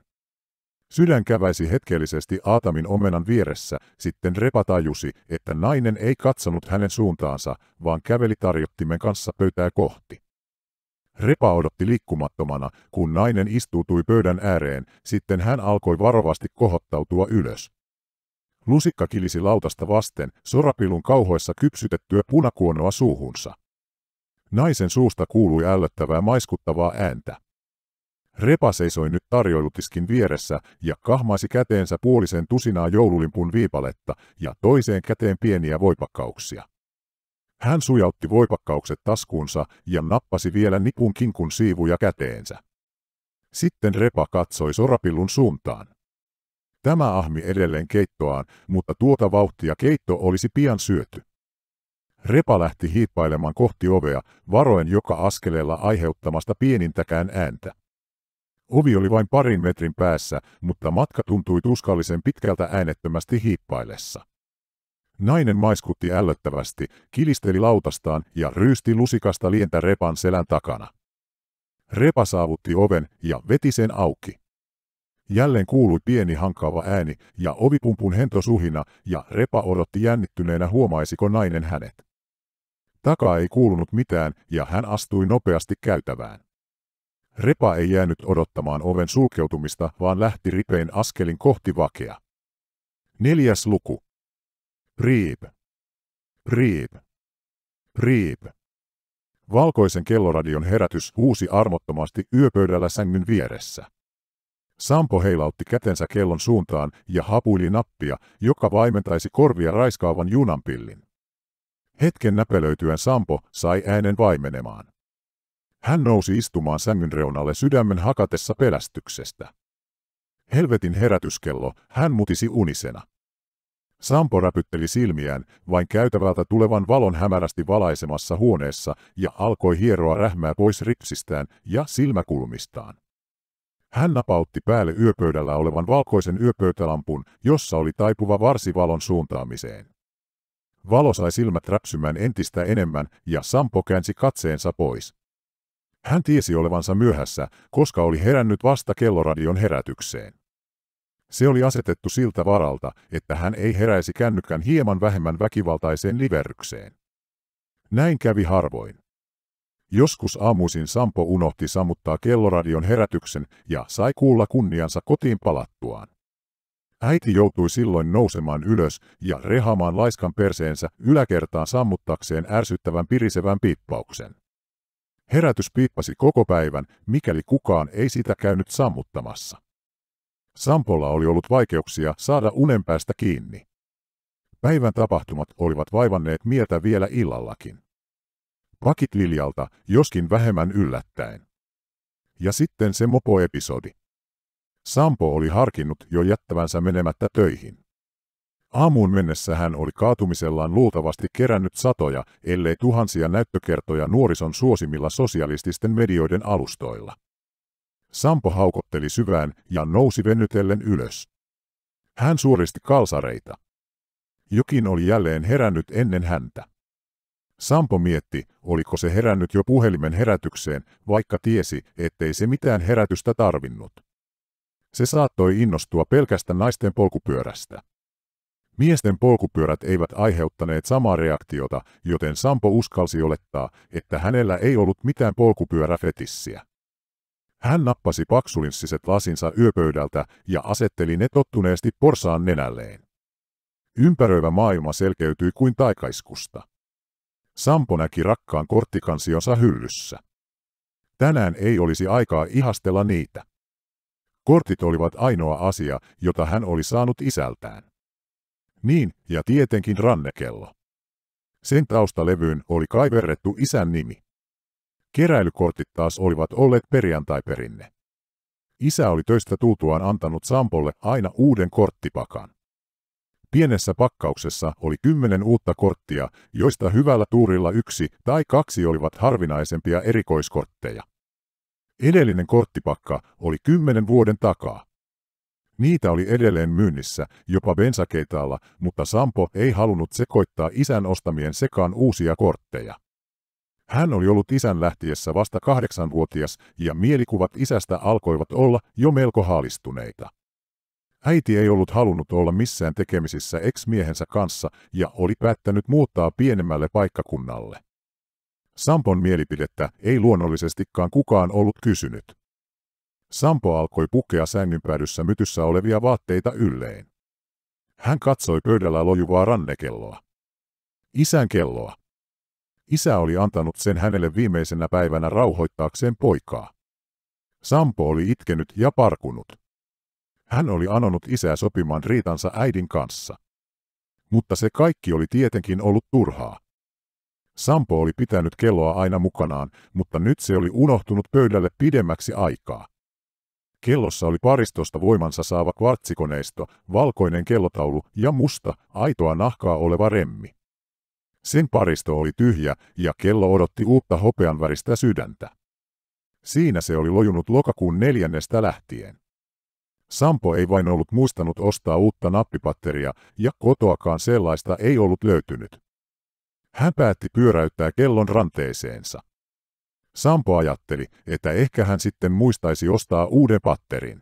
Sydän käväisi hetkellisesti Aatamin omenan vieressä, sitten Repa tajusi, että nainen ei katsonut hänen suuntaansa, vaan käveli tarjottimen kanssa pöytää kohti. Repa odotti liikkumattomana, kun nainen istuutui pöydän ääreen, sitten hän alkoi varovasti kohottautua ylös. Lusikka kilisi lautasta vasten, sorapilun kauhoissa kypsytettyä punakuonoa suuhunsa. Naisen suusta kuului ällöttävää maiskuttavaa ääntä. Repa seisoi nyt tarjoilutiskin vieressä ja kahmaisi käteensä puolisen tusinaa joululimpun viipaletta ja toiseen käteen pieniä voipakkauksia. Hän sujautti voipakkaukset taskuunsa ja nappasi vielä nipun kinkun siivuja käteensä. Sitten Repa katsoi sorapillun suuntaan. Tämä ahmi edelleen keittoaan, mutta tuota vauhtia keitto olisi pian syöty. Repa lähti hiippailemaan kohti ovea, varoen joka askeleella aiheuttamasta pienintäkään ääntä. Ovi oli vain parin metrin päässä, mutta matka tuntui tuskallisen pitkältä äänettömästi hiippailessa. Nainen maiskutti ällöttävästi, kilisteli lautastaan ja ryysti lusikasta lientä Repan selän takana. Repa saavutti oven ja veti sen auki. Jälleen kuului pieni hankaava ääni ja ovipumpun hento suhina ja Repa odotti jännittyneenä huomaisiko nainen hänet. Takaa ei kuulunut mitään ja hän astui nopeasti käytävään. Repa ei jäänyt odottamaan oven sulkeutumista, vaan lähti ripein askelin kohti vakea. Neljäs luku. Riip. Riip. Riip. Valkoisen kelloradion herätys huusi armottomasti yöpöydällä sängyn vieressä. Sampo heilautti kätensä kellon suuntaan ja hapuili nappia, joka vaimentaisi korvia raiskaavan junanpillin. Hetken näpelöityen Sampo sai äänen vaimenemaan. Hän nousi istumaan sängyn reunalle sydämen hakatessa pelästyksestä. Helvetin herätyskello, hän mutisi unisena. Sampo räpytteli silmiään vain käytävältä tulevan valon hämärästi valaisemassa huoneessa ja alkoi hieroa rähmää pois ripsistään ja silmäkulmistaan. Hän napautti päälle yöpöydällä olevan valkoisen yöpöytälampun, jossa oli taipuva varsivalon suuntaamiseen. Valo sai silmät räpsymään entistä enemmän ja Sampo käänsi katseensa pois. Hän tiesi olevansa myöhässä, koska oli herännyt vasta kelloradion herätykseen. Se oli asetettu siltä varalta, että hän ei heräisi kännykän hieman vähemmän väkivaltaiseen liverrykseen. Näin kävi harvoin. Joskus aamuisin Sampo unohti sammuttaa kelloradion herätyksen ja sai kuulla kunniansa kotiin palattuaan. Äiti joutui silloin nousemaan ylös ja rehamaan laiskan perseensä yläkertaan sammuttakseen ärsyttävän pirisevän piippauksen. Herätys piippasi koko päivän, mikäli kukaan ei sitä käynyt sammuttamassa. Sampolla oli ollut vaikeuksia saada unen päästä kiinni. Päivän tapahtumat olivat vaivanneet mieltä vielä illallakin. Pakit Liljalta, joskin vähemmän yllättäen. Ja sitten se mopoepisodi. Sampo oli harkinnut jo jättävänsä menemättä töihin. Aamuun mennessä hän oli kaatumisellaan luultavasti kerännyt satoja, ellei tuhansia näyttökertoja nuorison suosimilla sosialististen medioiden alustoilla. Sampo haukotteli syvään ja nousi venytellen ylös. Hän suoristi kalsareita. Jokin oli jälleen herännyt ennen häntä. Sampo mietti, oliko se herännyt jo puhelimen herätykseen, vaikka tiesi, ettei se mitään herätystä tarvinnut. Se saattoi innostua pelkästä naisten polkupyörästä. Miesten polkupyörät eivät aiheuttaneet samaa reaktiota, joten Sampo uskalsi olettaa, että hänellä ei ollut mitään polkupyöräfetissiä. Hän nappasi paksulinssiset lasinsa yöpöydältä ja asetteli ne tottuneesti porsaan nenälleen. Ympäröivä maailma selkeytyi kuin taikaiskusta. Sampo näki rakkaan korttikansionsa hyllyssä. Tänään ei olisi aikaa ihastella niitä. Kortit olivat ainoa asia, jota hän oli saanut isältään. Niin, ja tietenkin rannekello. Sen taustalevyyn oli kaiverrettu isän nimi. Keräilykortit taas olivat olleet perjantaiperinne. Isä oli töistä tultuaan antanut Sampolle aina uuden korttipakan. Pienessä pakkauksessa oli kymmenen uutta korttia, joista hyvällä tuurilla yksi tai kaksi olivat harvinaisempia erikoiskortteja. Edellinen korttipakka oli kymmenen vuoden takaa. Niitä oli edelleen myynnissä, jopa bensakeitaalla, mutta Sampo ei halunnut sekoittaa isän ostamien sekaan uusia kortteja. Hän oli ollut isän lähtiessä vasta kahdeksanvuotias ja mielikuvat isästä alkoivat olla jo melko haalistuneita. Äiti ei ollut halunnut olla missään tekemisissä ex-miehensä kanssa ja oli päättänyt muuttaa pienemmälle paikkakunnalle. Sampon mielipidettä ei luonnollisestikaan kukaan ollut kysynyt. Sampo alkoi pukea sängynpäädyssä mytyssä olevia vaatteita ylleen. Hän katsoi pöydällä lojuvaa rannekelloa. Isän kelloa. Isä oli antanut sen hänelle viimeisenä päivänä rauhoittaakseen poikaa. Sampo oli itkenyt ja parkunut. Hän oli anonut isää sopimaan riitansa äidin kanssa. Mutta se kaikki oli tietenkin ollut turhaa. Sampo oli pitänyt kelloa aina mukanaan, mutta nyt se oli unohtunut pöydälle pidemmäksi aikaa. Kellossa oli paristosta voimansa saava kvartsikoneisto, valkoinen kellotaulu ja musta, aitoa nahkaa oleva remmi. Sen paristo oli tyhjä ja kello odotti uutta hopeanväristä sydäntä. Siinä se oli lojunut lokakuun neljännestä lähtien. Sampo ei vain ollut muistanut ostaa uutta nappipatteria, ja kotoakaan sellaista ei ollut löytynyt. Hän päätti pyöräyttää kellon ranteeseensa. Sampo ajatteli, että ehkä hän sitten muistaisi ostaa uuden patterin.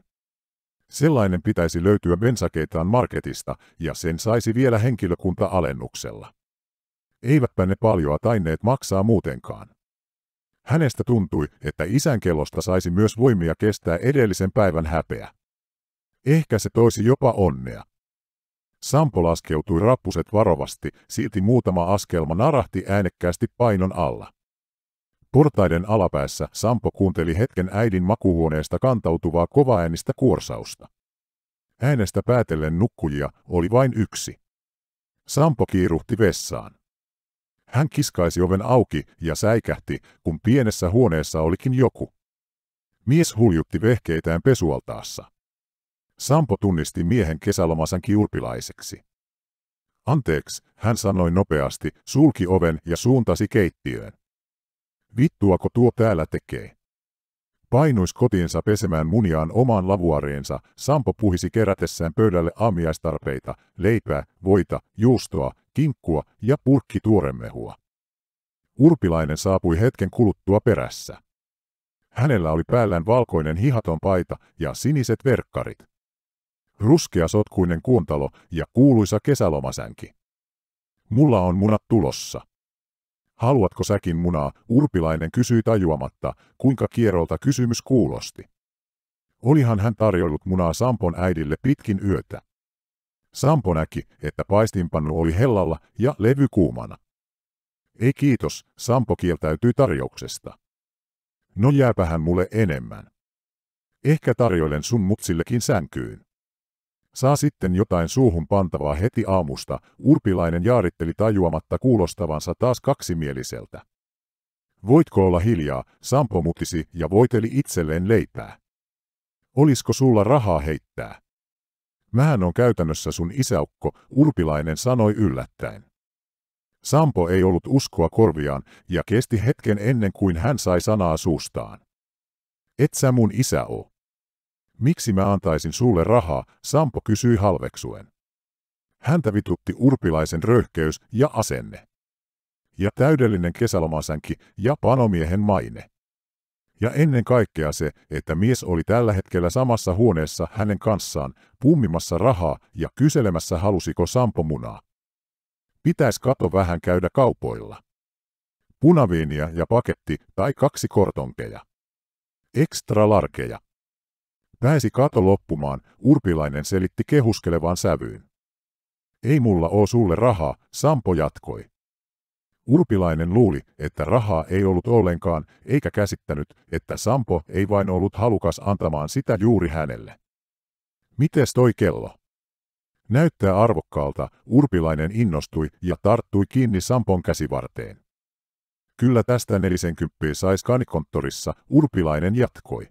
Sellainen pitäisi löytyä bensakeitaan marketista, ja sen saisi vielä henkilökunta-alennuksella. Eivätpä ne paljoa taineet maksaa muutenkaan. Hänestä tuntui, että isän kellosta saisi myös voimia kestää edellisen päivän häpeä. Ehkä se toisi jopa onnea. Sampo laskeutui rappuset varovasti, silti muutama askelma narahti äänekkäästi painon alla. Portaiden alapäässä Sampo kuunteli hetken äidin makuhuoneesta kantautuvaa kovaäänistä kuorsausta. Äänestä päätellen nukkujia oli vain yksi. Sampo kiiruhti vessaan. Hän kiskaisi oven auki ja säikähti, kun pienessä huoneessa olikin joku. Mies huljutti vehkeitään pesualtaassa. Sampo tunnisti miehen kesälomansa kiurpilaiseksi. Anteeksi, hän sanoi nopeasti, sulki oven ja suuntasi keittiöön. Vittuako tuo täällä tekee? Painuis kotiinsa pesemään muniaan omaan lavuareensa, Sampo puhisi kerätessään pöydälle aamiaistarpeita, leipää, voita, juustoa, kinkkua ja purkki tuoremmehua. Urpilainen saapui hetken kuluttua perässä. Hänellä oli päällään valkoinen hihaton paita ja siniset verkkarit ruskea sotkuinen kuontalo ja kuuluisa kesälomasänki. Mulla on munat tulossa. Haluatko säkin munaa, urpilainen kysyi tajuamatta, kuinka kierolta kysymys kuulosti. Olihan hän tarjollut munaa Sampon äidille pitkin yötä. Sampo näki, että paistinpannu oli hellalla ja levy kuumana. Ei kiitos, Sampo kieltäytyi tarjouksesta. No jääpähän mulle enemmän. Ehkä tarjoilen sun mutsillekin sänkyyn. Saa sitten jotain suuhun pantavaa heti aamusta, urpilainen jaaritteli tajuamatta kuulostavansa taas kaksimieliseltä. Voitko olla hiljaa, Sampo mutisi ja voiteli itselleen leipää. Olisko sulla rahaa heittää? Mähän on käytännössä sun isäukko, urpilainen sanoi yllättäen. Sampo ei ollut uskoa korviaan ja kesti hetken ennen kuin hän sai sanaa suustaan. Et sä mun isä oo. Miksi mä antaisin sulle rahaa, Sampo kysyi halveksuen. Häntä vitutti urpilaisen röyhkeys ja asenne. Ja täydellinen kesälomasänki ja panomiehen maine. Ja ennen kaikkea se, että mies oli tällä hetkellä samassa huoneessa hänen kanssaan, pummimassa rahaa ja kyselemässä halusiko Sampo munaa. Pitäis kato vähän käydä kaupoilla. Punaviinia ja paketti tai kaksi kortonkeja. Ekstra larkeja. Pääsi kato loppumaan, Urpilainen selitti kehuskelevan sävyyn. Ei mulla oo sulle rahaa, Sampo jatkoi. Urpilainen luuli, että rahaa ei ollut ollenkaan, eikä käsittänyt, että Sampo ei vain ollut halukas antamaan sitä juuri hänelle. Mites toi kello? Näyttää arvokkaalta, Urpilainen innostui ja tarttui kiinni Sampon käsivarteen. Kyllä tästä nelisenkymppiä sais kanikonttorissa, Urpilainen jatkoi.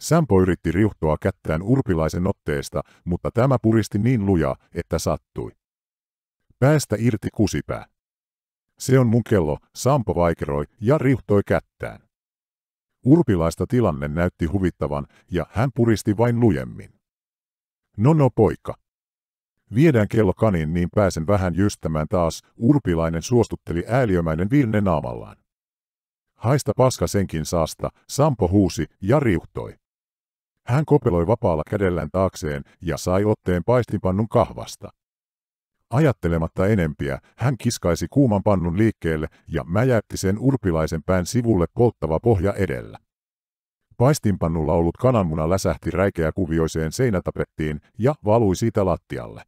Sampo yritti riuhtoa kättään urpilaisen otteesta, mutta tämä puristi niin luja, että sattui. Päästä irti kusipää. Se on mun kello, Sampo vaikeroi ja riuhtoi kättään. Urpilaista tilanne näytti huvittavan, ja hän puristi vain lujemmin. No no poika. Viedään kello kanin niin pääsen vähän jystämään taas, urpilainen suostutteli ääliömäinen virne naamallaan. Haista paska senkin saasta, Sampo huusi ja riuhtoi. Hän kopeloi vapaalla kädellään taakseen ja sai otteen paistinpannun kahvasta. Ajattelematta enempiä, hän kiskaisi kuuman pannun liikkeelle ja mäjäytti sen urpilaisen pään sivulle polttava pohja edellä. Paistinpannulla ollut kananmuna läsähti räikeä kuvioiseen seinätapettiin ja valui siitä lattialle.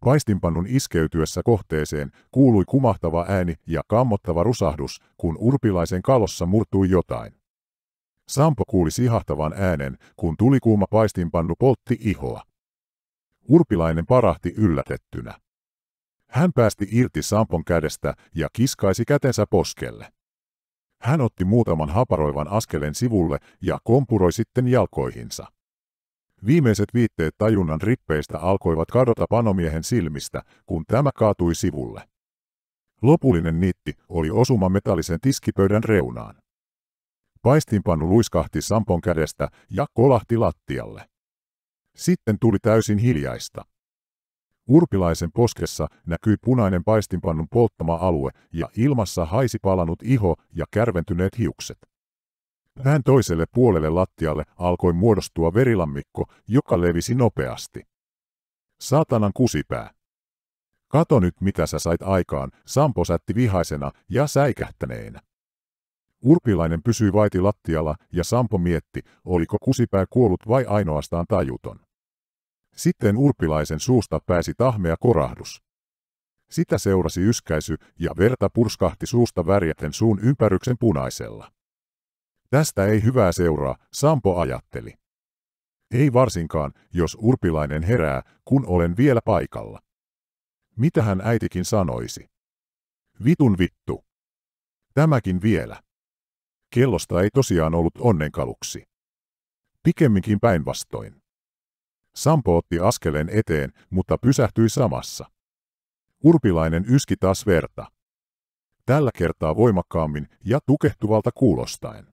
Paistinpannun iskeytyessä kohteeseen kuului kumahtava ääni ja kammottava rusahdus, kun urpilaisen kalossa murtui jotain. Sampo kuuli sihahtavan äänen, kun tulikuuma paistinpannu poltti ihoa. Urpilainen parahti yllätettynä. Hän päästi irti Sampon kädestä ja kiskaisi kätensä poskelle. Hän otti muutaman haparoivan askeleen sivulle ja kompuroi sitten jalkoihinsa. Viimeiset viitteet tajunnan rippeistä alkoivat kadota panomiehen silmistä, kun tämä kaatui sivulle. Lopullinen nitti oli osuma metallisen tiskipöydän reunaan. Paistinpannu luiskahti Sampon kädestä ja kolahti lattialle. Sitten tuli täysin hiljaista. Urpilaisen poskessa näkyi punainen paistinpannun polttama alue ja ilmassa haisi palanut iho ja kärventyneet hiukset. Vähän toiselle puolelle lattialle alkoi muodostua verilammikko, joka levisi nopeasti. Saatanan kusipää. Kato nyt mitä sä sait aikaan, Sampo sätti vihaisena ja säikähtäneenä. Urpilainen pysyi vaiti lattialla ja Sampo mietti, oliko kusipää kuollut vai ainoastaan tajuton. Sitten Urpilaisen suusta pääsi tahmea korahdus. Sitä seurasi yskäisy ja verta purskahti suusta värjäten suun ympäryksen punaisella. Tästä ei hyvää seuraa, Sampo ajatteli. Ei varsinkaan, jos Urpilainen herää, kun olen vielä paikalla. Mitä hän äitikin sanoisi? Vitun vittu. Tämäkin vielä. Kellosta ei tosiaan ollut onnenkaluksi. Pikemminkin päinvastoin. Sampo otti askeleen eteen, mutta pysähtyi samassa. Urpilainen yski taas verta. Tällä kertaa voimakkaammin ja tukehtuvalta kuulostaen.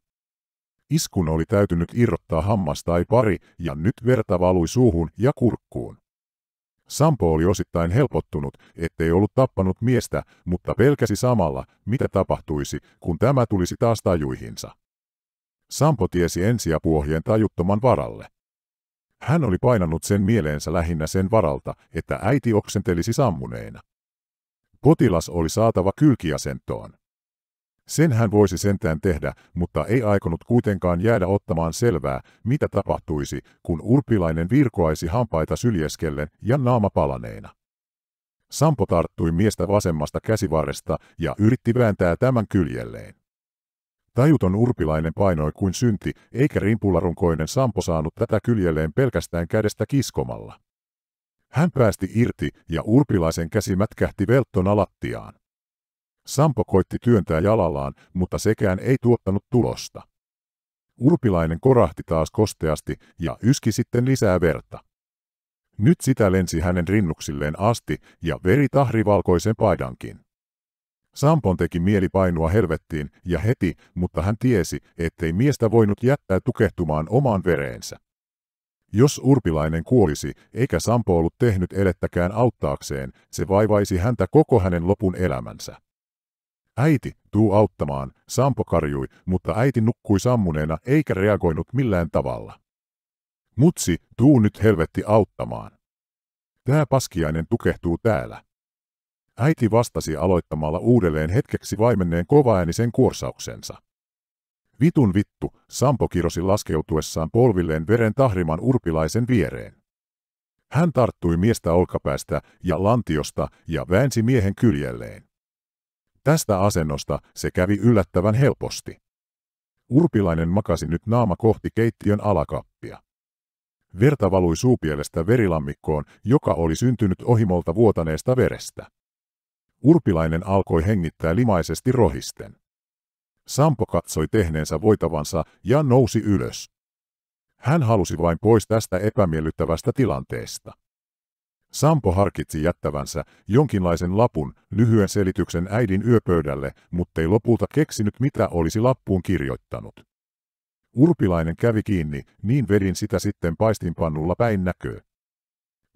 Iskun oli täytynyt irrottaa hammas tai pari, ja nyt verta valui suuhun ja kurkkuun. Sampo oli osittain helpottunut, ettei ollut tappanut miestä, mutta pelkäsi samalla, mitä tapahtuisi, kun tämä tulisi taas tajuihinsa. Sampo tiesi ensiapuohjeen tajuttoman varalle. Hän oli painanut sen mieleensä lähinnä sen varalta, että äiti oksentelisi sammuneena. Potilas oli saatava kylkiasentoon. Sen hän voisi sentään tehdä, mutta ei aikonut kuitenkaan jäädä ottamaan selvää, mitä tapahtuisi, kun urpilainen virkoaisi hampaita syljeskellen ja naama palaneena. Sampo tarttui miestä vasemmasta käsivarresta ja yritti vääntää tämän kyljelleen. Tajuton urpilainen painoi kuin synti, eikä rimpularunkoinen Sampo saanut tätä kyljelleen pelkästään kädestä kiskomalla. Hän päästi irti ja urpilaisen käsi mätkähti velton lattiaan. Sampo koitti työntää jalallaan, mutta sekään ei tuottanut tulosta. Urpilainen korahti taas kosteasti ja yski sitten lisää verta. Nyt sitä lensi hänen rinnuksilleen asti ja veri tahri valkoisen paidankin. Sampon teki mieli painua helvettiin ja heti, mutta hän tiesi, ettei miestä voinut jättää tukehtumaan omaan vereensä. Jos Urpilainen kuolisi, eikä Sampo ollut tehnyt elettäkään auttaakseen, se vaivaisi häntä koko hänen lopun elämänsä. Äiti, tuu auttamaan, Sampo karjui, mutta äiti nukkui sammuneena eikä reagoinut millään tavalla. Mutsi, tuu nyt helvetti auttamaan. Tää paskiainen tukehtuu täällä. Äiti vastasi aloittamalla uudelleen hetkeksi vaimenneen kovaäänisen kuorsauksensa. Vitun vittu, Sampo kirosi laskeutuessaan polvilleen veren tahriman urpilaisen viereen. Hän tarttui miestä olkapäästä ja lantiosta ja väänsi miehen kyljelleen. Tästä asennosta se kävi yllättävän helposti. Urpilainen makasi nyt naama kohti keittiön alakappia. Verta valui suupielestä verilammikkoon, joka oli syntynyt ohimolta vuotaneesta verestä. Urpilainen alkoi hengittää limaisesti rohisten. Sampo katsoi tehneensä voitavansa ja nousi ylös. Hän halusi vain pois tästä epämiellyttävästä tilanteesta. Sampo harkitsi jättävänsä jonkinlaisen lapun, lyhyen selityksen äidin yöpöydälle, mutta ei lopulta keksinyt mitä olisi lappuun kirjoittanut. Urpilainen kävi kiinni, niin vedin sitä sitten paistinpannulla päin näköä.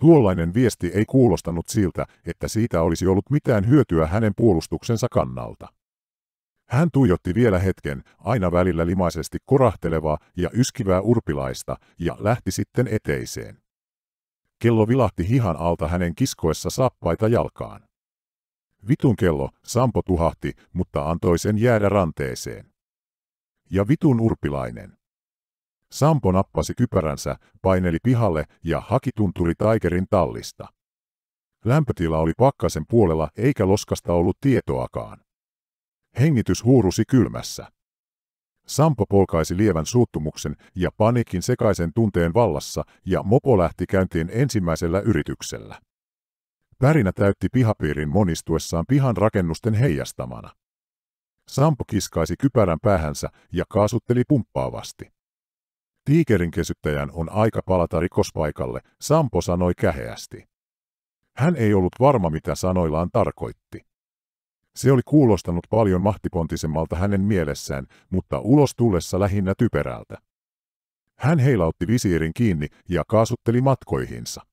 Tuollainen viesti ei kuulostanut siltä, että siitä olisi ollut mitään hyötyä hänen puolustuksensa kannalta. Hän tuijotti vielä hetken, aina välillä limaisesti korahtelevaa ja yskivää urpilaista, ja lähti sitten eteiseen. Kello vilahti hihan alta hänen kiskoessa sappaita jalkaan. Vitun kello, Sampo tuhahti, mutta antoi sen jäädä ranteeseen. Ja vitun urpilainen. Sampo nappasi kypäränsä, paineli pihalle ja haki tunturi Tigerin tallista. Lämpötila oli pakkasen puolella eikä loskasta ollut tietoakaan. Hengitys huurusi kylmässä. Sampo polkaisi lievän suuttumuksen ja panikin sekaisen tunteen vallassa, ja mopo lähti käyntiin ensimmäisellä yrityksellä. Pärinä täytti pihapiirin monistuessaan pihan rakennusten heijastamana. Sampo kiskaisi kypärän päähänsä ja kaasutteli pumppaavasti. Tiikerin kesyttäjän on aika palata rikospaikalle, Sampo sanoi käheästi. Hän ei ollut varma mitä sanoillaan tarkoitti. Se oli kuulostanut paljon mahtipontisemmalta hänen mielessään, mutta ulos tullessa lähinnä typerältä. Hän heilautti visiirin kiinni ja kaasutteli matkoihinsa.